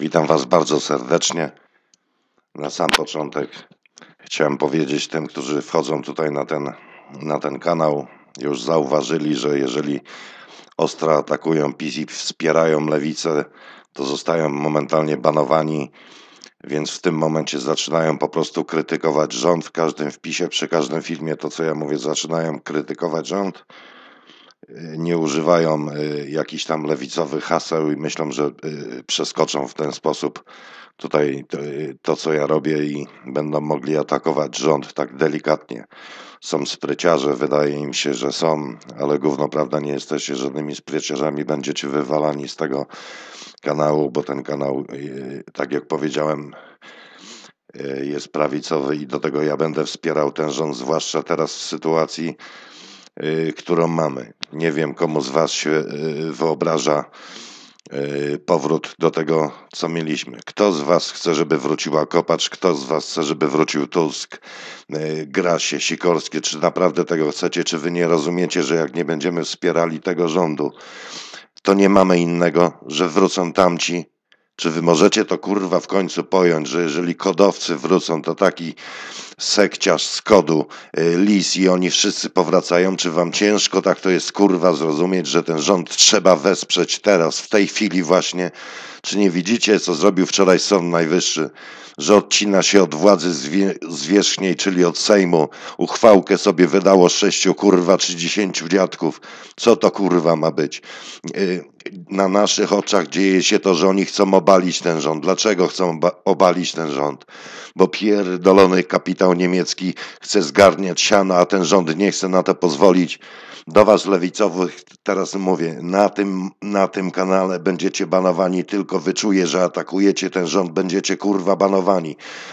Witam Was bardzo serdecznie. Na sam początek chciałem powiedzieć tym, którzy wchodzą tutaj na ten, na ten kanał, już zauważyli, że jeżeli ostro atakują PiS i wspierają lewicę, to zostają momentalnie banowani, więc w tym momencie zaczynają po prostu krytykować rząd w każdym wpisie, przy każdym filmie, to co ja mówię, zaczynają krytykować rząd nie używają y, jakichś tam lewicowych haseł i myślą, że y, przeskoczą w ten sposób tutaj to, y, to, co ja robię i będą mogli atakować rząd tak delikatnie. Są spryciarze, wydaje im się, że są, ale gówno prawda nie jesteście żadnymi spryciarzami, będziecie wywalani z tego kanału, bo ten kanał, tak jak powiedziałem, jest prawicowy i do tego ja będę wspierał ten rząd, zwłaszcza teraz w sytuacji, którą mamy. Nie wiem, komu z Was się y, wyobraża y, powrót do tego, co mieliśmy. Kto z Was chce, żeby wróciła Kopacz? Kto z Was chce, żeby wrócił Tusk, y, Grasie, Sikorskie? Czy naprawdę tego chcecie? Czy Wy nie rozumiecie, że jak nie będziemy wspierali tego rządu, to nie mamy innego, że wrócą tamci, czy wy możecie to kurwa w końcu pojąć, że jeżeli kodowcy wrócą, to taki sekciarz z kodu, y, lis i oni wszyscy powracają? Czy wam ciężko tak to jest kurwa zrozumieć, że ten rząd trzeba wesprzeć teraz, w tej chwili właśnie? Czy nie widzicie, co zrobił wczoraj Sąd Najwyższy? że odcina się od władzy zwierzchniej, czyli od Sejmu. Uchwałkę sobie wydało sześciu kurwa trzydziesięciu dziadków. Co to kurwa ma być? Y, na naszych oczach dzieje się to, że oni chcą obalić ten rząd. Dlaczego chcą obalić ten rząd? Bo pierdolony kapitał niemiecki chce zgarniać siana, a ten rząd nie chce na to pozwolić. Do was lewicowych teraz mówię, na tym, na tym kanale będziecie banowani, tylko wyczuję, że atakujecie ten rząd, będziecie kurwa banowani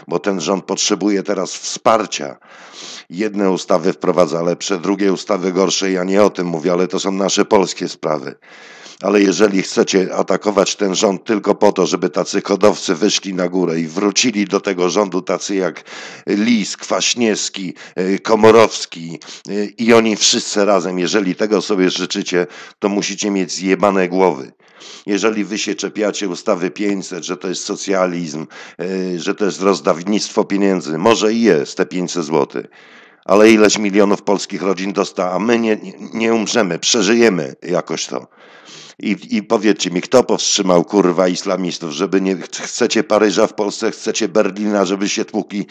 bo ten rząd potrzebuje teraz wsparcia. Jedne ustawy wprowadza lepsze, drugie ustawy gorsze, ja nie o tym mówię, ale to są nasze polskie sprawy. Ale jeżeli chcecie atakować ten rząd tylko po to, żeby tacy kodowcy wyszli na górę i wrócili do tego rządu tacy jak Lis, Kwaśniewski, e, Komorowski e, i oni wszyscy razem, jeżeli tego sobie życzycie, to musicie mieć zjebane głowy. Jeżeli wy się czepiacie ustawy 500, że to jest socjalizm, e, że to jest rozdawnictwo pieniędzy, może i jest te 500 zł, ale ileś milionów polskich rodzin dosta, a my nie, nie umrzemy, przeżyjemy jakoś to. I, I powiedzcie mi, kto powstrzymał kurwa islamistów, żeby nie. Chcecie Paryża w Polsce, chcecie Berlina, żeby się tłukli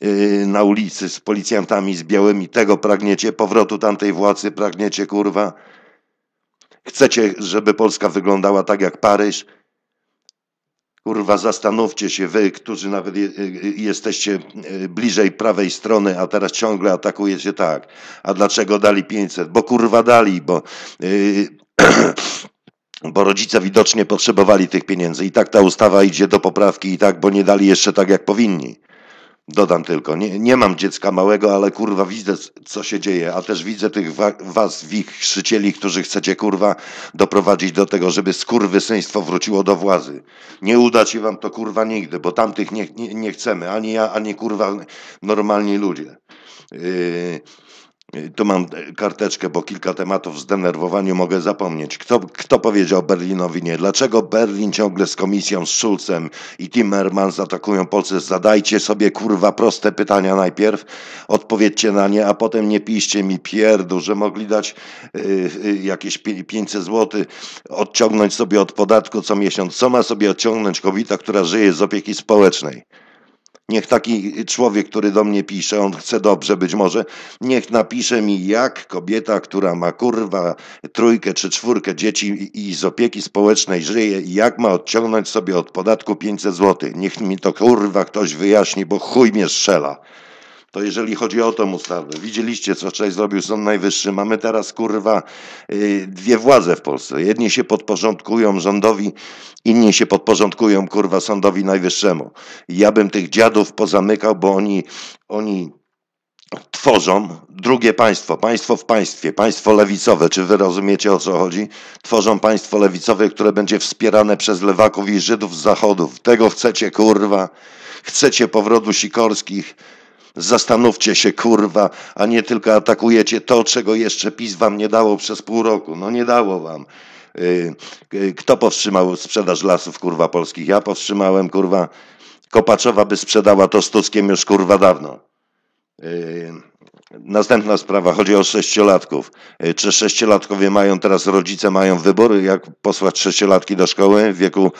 yy, na ulicy z policjantami, z białymi. Tego pragniecie, powrotu tamtej władzy pragniecie, kurwa. Chcecie, żeby Polska wyglądała tak jak Paryż? Kurwa, zastanówcie się wy, którzy nawet y, jesteście y, bliżej prawej strony, a teraz ciągle atakujecie tak. A dlaczego dali 500? Bo kurwa dali, bo, yy, bo rodzice widocznie potrzebowali tych pieniędzy. I tak ta ustawa idzie do poprawki i tak, bo nie dali jeszcze tak, jak powinni. Dodam tylko, nie, nie mam dziecka małego, ale kurwa widzę, co się dzieje, a też widzę tych wa was, wich, krzycieli, którzy chcecie kurwa doprowadzić do tego, żeby skurwysyństwo wróciło do władzy. Nie uda się wam to kurwa nigdy, bo tamtych nie, nie, nie chcemy, ani ja, ani kurwa normalni ludzie. Yy... Tu mam e, karteczkę, bo kilka tematów w zdenerwowaniu mogę zapomnieć. Kto, kto powiedział Berlinowi nie? Dlaczego Berlin ciągle z komisją, z Schulzem i Timmermans atakują Polskę? Zadajcie sobie kurwa proste pytania najpierw, odpowiedzcie na nie, a potem nie piszcie mi pierdu, że mogli dać yy, jakieś 500 zł, odciągnąć sobie od podatku co miesiąc. Co ma sobie odciągnąć kobieta, która żyje z opieki społecznej? Niech taki człowiek, który do mnie pisze, on chce dobrze być może, niech napisze mi, jak kobieta, która ma kurwa trójkę czy czwórkę dzieci i z opieki społecznej żyje, jak ma odciągnąć sobie od podatku 500 zł. Niech mi to kurwa ktoś wyjaśni, bo chuj mnie strzela. To jeżeli chodzi o tą ustawę, widzieliście, co wczoraj zrobił Sąd Najwyższy. Mamy teraz, kurwa, y, dwie władze w Polsce. Jedni się podporządkują rządowi, inni się podporządkują, kurwa, Sądowi Najwyższemu. Ja bym tych dziadów pozamykał, bo oni, oni tworzą drugie państwo, państwo w państwie, państwo lewicowe, czy wy rozumiecie o co chodzi? Tworzą państwo lewicowe, które będzie wspierane przez lewaków i Żydów z zachodów. Tego chcecie, kurwa. Chcecie powrotu Sikorskich Zastanówcie się, kurwa, a nie tylko atakujecie to, czego jeszcze PiS wam nie dało przez pół roku. No nie dało wam. Y, y, kto powstrzymał sprzedaż lasów, kurwa, polskich? Ja powstrzymałem, kurwa. Kopaczowa by sprzedała to z Tuskiem już, kurwa, dawno. Y, następna sprawa, chodzi o sześciolatków. Czy sześciolatkowie mają teraz, rodzice mają wybory, jak posłać sześciolatki do szkoły w wieku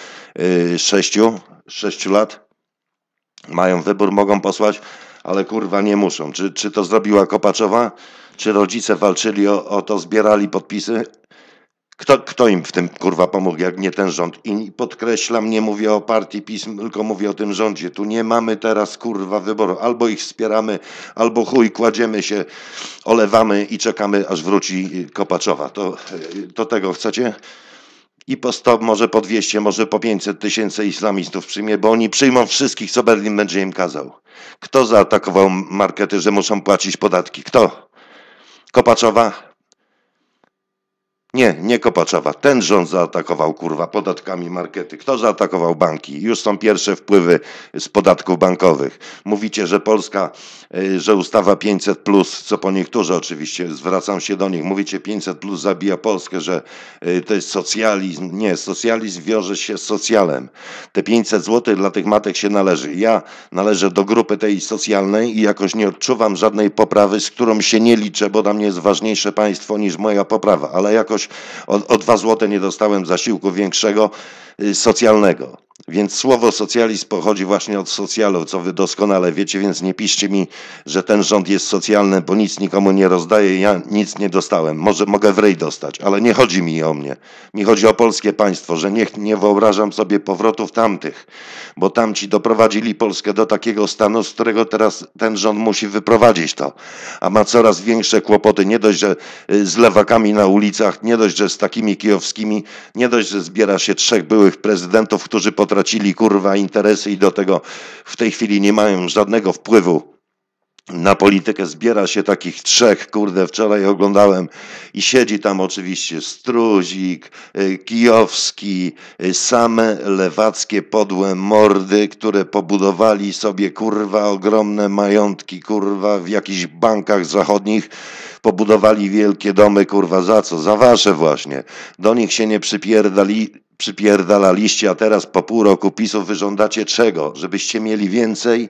sześciu, sześciu lat? Mają wybór, mogą posłać ale kurwa nie muszą. Czy, czy to zrobiła Kopaczowa? Czy rodzice walczyli o, o to, zbierali podpisy? Kto, kto im w tym kurwa pomógł, jak nie ten rząd? I podkreślam, nie mówię o partii pism, tylko mówię o tym rządzie. Tu nie mamy teraz kurwa wyboru. Albo ich wspieramy, albo chuj, kładziemy się, olewamy i czekamy, aż wróci Kopaczowa. To, to tego chcecie? i po 100, może po 200, może po 500 tysięcy islamistów przyjmie, bo oni przyjmą wszystkich, co Berlin będzie im kazał. Kto zaatakował markety, że muszą płacić podatki? Kto? Kopaczowa? Nie, nie Kopaczowa. Ten rząd zaatakował, kurwa, podatkami markety. Kto zaatakował banki? Już są pierwsze wpływy z podatków bankowych. Mówicie, że Polska, y, że ustawa 500, plus, co po niektórzy oczywiście, zwracam się do nich, mówicie 500 plus zabija Polskę, że y, to jest socjalizm. Nie, socjalizm wiąże się z socjalem. Te 500 zł dla tych matek się należy. Ja należę do grupy tej socjalnej i jakoś nie odczuwam żadnej poprawy, z którą się nie liczę, bo dla mnie jest ważniejsze państwo niż moja poprawa, ale jakoś jakoś o, o 2 nie dostałem zasiłku większego. Y, socjalnego. Więc słowo socjalizm pochodzi właśnie od socjalu, co wy doskonale wiecie, więc nie piszcie mi, że ten rząd jest socjalny, bo nic nikomu nie rozdaje, ja nic nie dostałem. Może mogę w rej dostać, ale nie chodzi mi o mnie. Mi chodzi o polskie państwo, że nie, nie wyobrażam sobie powrotów tamtych, bo tamci doprowadzili Polskę do takiego stanu, z którego teraz ten rząd musi wyprowadzić to. A ma coraz większe kłopoty, nie dość, że y, z lewakami na ulicach, nie dość, że z takimi kijowskimi, nie dość, że zbiera się trzech byłych byłych prezydentów, którzy potracili kurwa interesy i do tego w tej chwili nie mają żadnego wpływu na politykę zbiera się takich trzech, kurde, wczoraj oglądałem i siedzi tam oczywiście Struzik, y, Kijowski, y, same lewackie podłe mordy, które pobudowali sobie, kurwa, ogromne majątki, kurwa, w jakichś bankach zachodnich, pobudowali wielkie domy, kurwa, za co? Za wasze właśnie. Do nich się nie przypierdali, przypierdalaliście, a teraz po pół roku PiSu wyżądacie czego? Żebyście mieli więcej,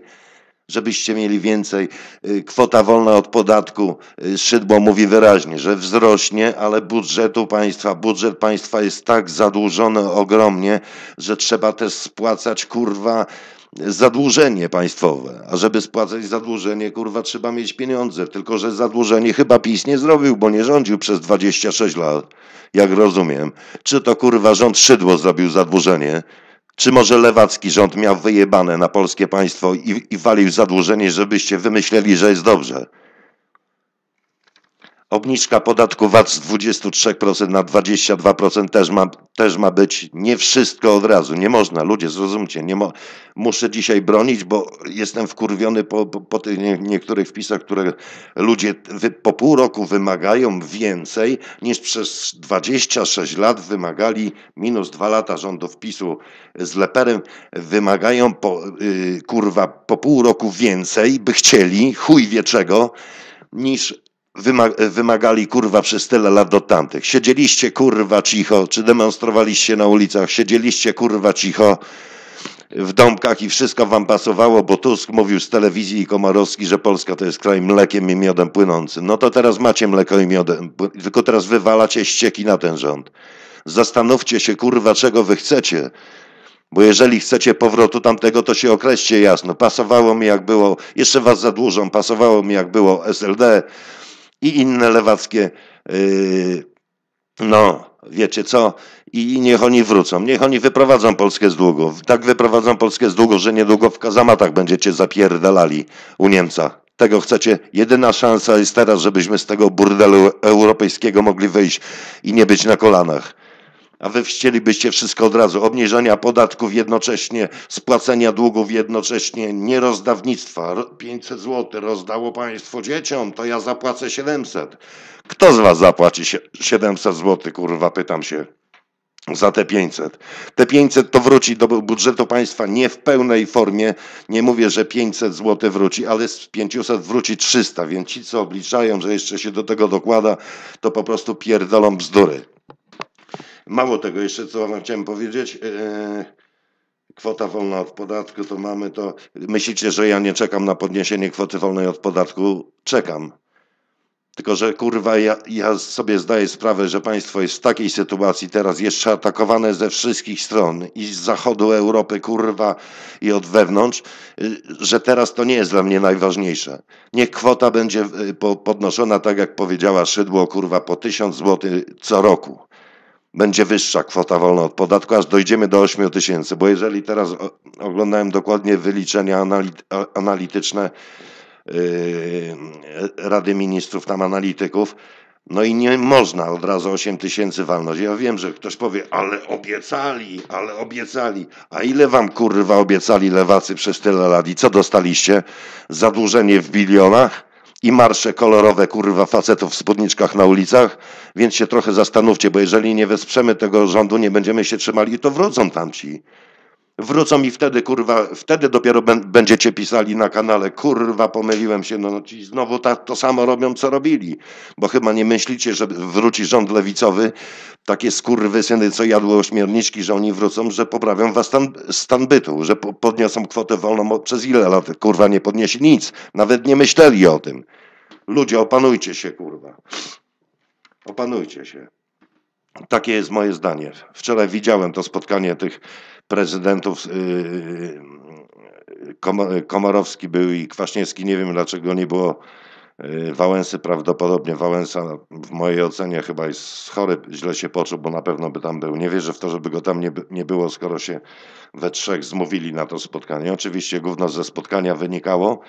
żebyście mieli więcej. Y, kwota wolna od podatku, y, Szydło mówi wyraźnie, że wzrośnie, ale budżetu państwa, budżet państwa jest tak zadłużony ogromnie, że trzeba też spłacać kurwa zadłużenie państwowe. A żeby spłacać zadłużenie, kurwa, trzeba mieć pieniądze. Tylko, że zadłużenie chyba PiS nie zrobił, bo nie rządził przez 26 lat, jak rozumiem. Czy to kurwa rząd Szydło zrobił zadłużenie? Czy może lewacki rząd miał wyjebane na polskie państwo i, i walił zadłużenie, żebyście wymyśleli, że jest dobrze? Obniżka podatku VAT z 23% na 22% też ma, też ma być. Nie wszystko od razu. Nie można, ludzie, zrozumcie. Nie mo muszę dzisiaj bronić, bo jestem wkurwiony po, po, po tych nie, niektórych wpisach, które ludzie po pół roku wymagają więcej niż przez 26 lat wymagali, minus dwa lata do wpisu z Leperem, wymagają po, y, kurwa po pół roku więcej, by chcieli, chuj wie czego, niż wymagali kurwa przez tyle lat do tamtych. Siedzieliście kurwa cicho, czy demonstrowaliście na ulicach, siedzieliście kurwa cicho w domkach i wszystko wam pasowało, bo Tusk mówił z telewizji i Komorowski, że Polska to jest kraj mlekiem i miodem płynącym. No to teraz macie mleko i miodem, tylko teraz wywalacie ścieki na ten rząd. Zastanówcie się kurwa czego wy chcecie. Bo jeżeli chcecie powrotu tamtego, to się określcie jasno. Pasowało mi jak było, jeszcze was zadłużą, pasowało mi jak było SLD, i inne lewackie, yy, no wiecie co, i, niech oni wrócą, niech oni wyprowadzą Polskę z długo. Tak wyprowadzą Polskę z długo, że niedługo w kazamatach będziecie zapierdalali u Niemca. Tego chcecie. Jedyna szansa jest teraz, żebyśmy z tego burdelu europejskiego mogli wyjść i nie być na kolanach a wy chcielibyście wszystko od razu. Obniżenia podatków jednocześnie, spłacenia długów jednocześnie, nierozdawnictwa. 500 zł rozdało państwo dzieciom, to ja zapłacę 700. Kto z was zapłaci 700 zł, kurwa, pytam się za te 500. Te 500 to wróci do budżetu państwa nie w pełnej formie. Nie mówię, że 500 zł wróci, ale z 500 wróci 300, więc ci, co obliczają, że jeszcze się do tego dokłada, to po prostu pierdolą bzdury. Mało tego jeszcze, co wam chciałem powiedzieć. E, kwota wolna od podatku, to mamy to. Myślicie, że ja nie czekam na podniesienie kwoty wolnej od podatku? Czekam. Tylko, że kurwa, ja, ja sobie zdaję sprawę, że państwo jest w takiej sytuacji teraz, jeszcze atakowane ze wszystkich stron i z zachodu Europy, kurwa, i od wewnątrz, e, że teraz to nie jest dla mnie najważniejsze. Niech kwota będzie e, podnoszona, tak jak powiedziała Szydło, kurwa, po 1000 zł co roku będzie wyższa kwota wolna od podatku, aż dojdziemy do 8 tysięcy, bo jeżeli teraz oglądałem dokładnie wyliczenia analityczne yy, Rady Ministrów, tam analityków, no i nie można od razu 8 tysięcy walnąć. Ja wiem, że ktoś powie, ale obiecali, ale obiecali. A ile wam kurwa obiecali lewacy przez tyle lat i co dostaliście? Zadłużenie w bilionach? i marsze kolorowe, kurwa, facetów w spódniczkach na ulicach, więc się trochę zastanówcie, bo jeżeli nie wesprzemy tego rządu, nie będziemy się trzymali, to wrócą tamci wrócą i wtedy, kurwa, wtedy dopiero będziecie pisali na kanale, kurwa, pomyliłem się, no, no ci znowu ta, to samo robią, co robili, bo chyba nie myślicie, że wróci rząd lewicowy, takie skurwysyny, co jadły ośmierniczki, że oni wrócą, że poprawią was stan, stan bytu, że po, podniosą kwotę wolną przez ile lat, kurwa, nie podniesie nic, nawet nie myśleli o tym. Ludzie, opanujcie się, kurwa. Opanujcie się. Takie jest moje zdanie. Wczoraj widziałem to spotkanie tych prezydentów y, Komorowski był i Kwaśniewski, nie wiem dlaczego nie było y, Wałęsy prawdopodobnie. Wałęsa no, w mojej ocenie chyba jest chory, źle się poczuł, bo na pewno by tam był. Nie wierzę w to, żeby go tam nie, nie było, skoro się we trzech zmówili na to spotkanie. Oczywiście gówno ze spotkania wynikało,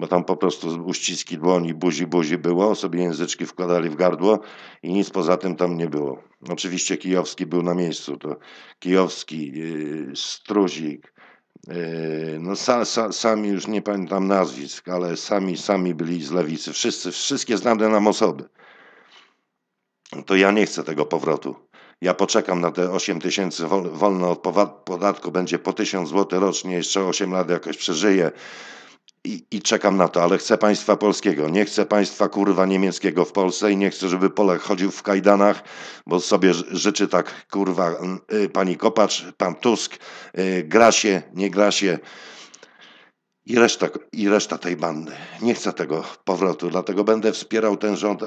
bo tam po prostu uściski dłoni, buzi, buzi było, sobie języczki wkładali w gardło i nic poza tym tam nie było. Oczywiście Kijowski był na miejscu, to Kijowski, yy, Struzik, yy, no sa, sa, sami już nie pamiętam nazwisk, ale sami, sami byli z lewicy. Wszyscy, wszystkie znane nam osoby. To ja nie chcę tego powrotu. Ja poczekam na te 8 tysięcy wolne od podatku, będzie po 1000 zł rocznie, jeszcze 8 lat jakoś przeżyję i, i, czekam na to, ale chcę państwa polskiego. Nie chcę państwa kurwa niemieckiego w Polsce i nie chcę, żeby Polak chodził w kajdanach, bo sobie życzy tak kurwa y, pani Kopacz, pan Tusk, y, Grasie, nie Grasie i reszta, i reszta tej bandy. Nie chcę tego powrotu, dlatego będę wspierał ten rząd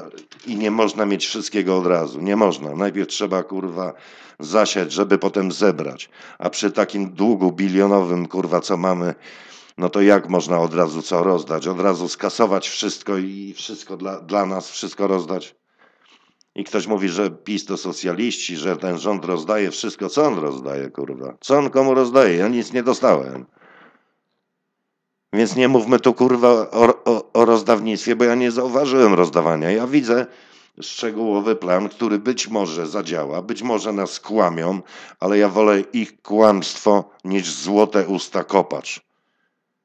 i nie można mieć wszystkiego od razu. Nie można. Najpierw trzeba kurwa zasiać, żeby potem zebrać. A przy takim długu bilionowym kurwa co mamy no to jak można od razu co rozdać? Od razu skasować wszystko i wszystko dla, dla nas, wszystko rozdać? I ktoś mówi, że PiS to socjaliści, że ten rząd rozdaje wszystko. Co on rozdaje, kurwa? Co on komu rozdaje? Ja nic nie dostałem. Więc nie mówmy tu, kurwa, o, o, o rozdawnictwie, bo ja nie zauważyłem rozdawania. Ja widzę szczegółowy plan, który być może zadziała, być może nas kłamią, ale ja wolę ich kłamstwo niż złote usta kopacz.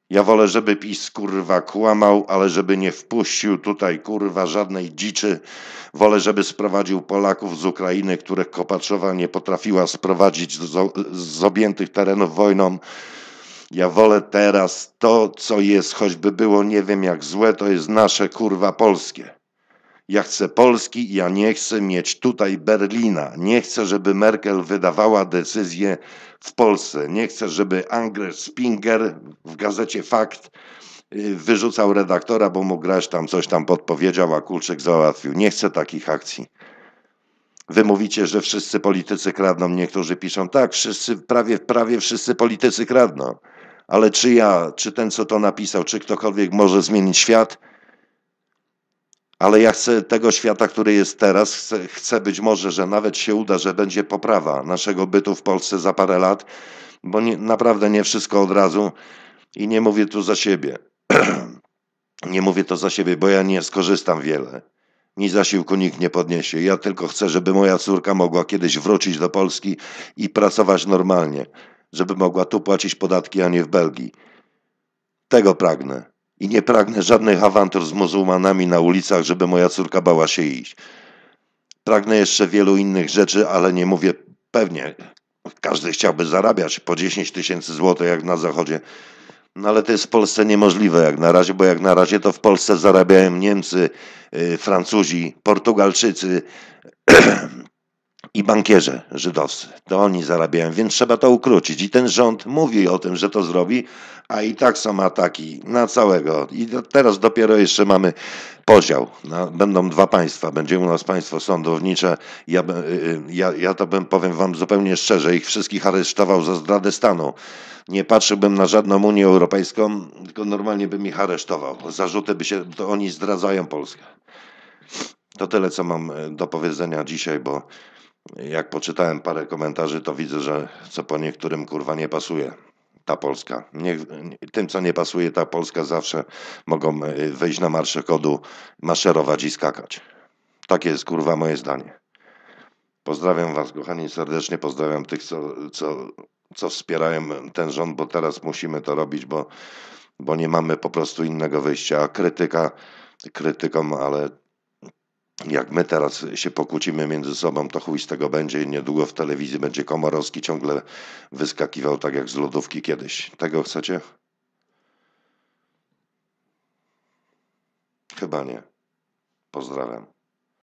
Ja wolę, żeby PiS kurwa kłamał, ale żeby nie wpuścił tutaj kurwa żadnej dziczy. Wolę, żeby sprowadził Polaków z Ukrainy, których Kopaczowa nie potrafiła sprowadzić z, objętych terenów wojną. Ja wolę teraz to, co jest, choćby było nie wiem jak złe, to jest nasze kurwa polskie. Ja chcę Polski, ja nie chcę mieć tutaj Berlina. Nie chcę, żeby Merkel wydawała decyzje w Polsce. Nie chcę, żeby Angler Spinger w gazecie Fakt y, wyrzucał redaktora, bo mu grać tam coś tam podpowiedział, a Kulczyk załatwił. Nie chcę takich akcji. Wy mówicie, że wszyscy politycy kradną. Niektórzy piszą, tak, wszyscy, prawie, prawie wszyscy politycy kradną. Ale czy ja, czy ten, co to napisał, czy ktokolwiek może zmienić świat? Ale ja chcę tego świata, który jest teraz, chcę, chcę być może, że nawet się uda, że będzie poprawa naszego bytu w Polsce za parę lat, bo nie, naprawdę nie wszystko od razu i nie mówię tu za siebie. nie mówię to za siebie, bo ja nie skorzystam wiele. Mi zasiłku nikt nie podniesie. Ja tylko chcę, żeby moja córka mogła kiedyś wrócić do Polski i pracować normalnie, żeby mogła tu płacić podatki, a nie w Belgii. Tego pragnę. I nie pragnę żadnych awantur z muzułmanami na ulicach, żeby moja córka bała się iść. Pragnę jeszcze wielu innych rzeczy, ale nie mówię pewnie. Każdy chciałby zarabiać po 10 tysięcy złotych, jak na zachodzie. No ale to jest w Polsce niemożliwe jak na razie, bo jak na razie to w Polsce zarabiają Niemcy, y, Francuzi, Portugalczycy, i bankierzy żydowscy. To oni zarabiają, więc trzeba to ukrócić. I ten rząd mówi o tym, że to zrobi, a i tak są ataki na całego. I teraz dopiero jeszcze mamy podział. No, będą dwa państwa. Będzie u nas państwo sądownicze. Ja, y, y, ja, ja to bym, powiem wam zupełnie szczerze, ich wszystkich aresztował za zdradę stanu. Nie patrzyłbym na żadną Unię Europejską, tylko normalnie bym ich aresztował. Zarzuty by się, to oni zdradzają Polskę. To tyle, co mam y, do powiedzenia dzisiaj, bo jak poczytałem parę komentarzy, to widzę, że co po niektórym kurwa nie pasuje ta Polska. tym, co nie pasuje ta Polska, zawsze mogą e, wyjść na marsze kodu, maszerować i skakać. Takie jest kurwa moje zdanie. Pozdrawiam Was, kochani, serdecznie. Pozdrawiam tych, co, co, co wspierają ten rząd, bo teraz musimy to robić, bo, bo nie mamy po prostu innego wyjścia. A krytyka krytykom, ale jak my teraz się pokłócimy między sobą, to chuj z tego będzie. Niedługo w telewizji będzie Komorowski ciągle wyskakiwał tak jak z lodówki kiedyś. Tego chcecie? Chyba nie. Pozdrawiam.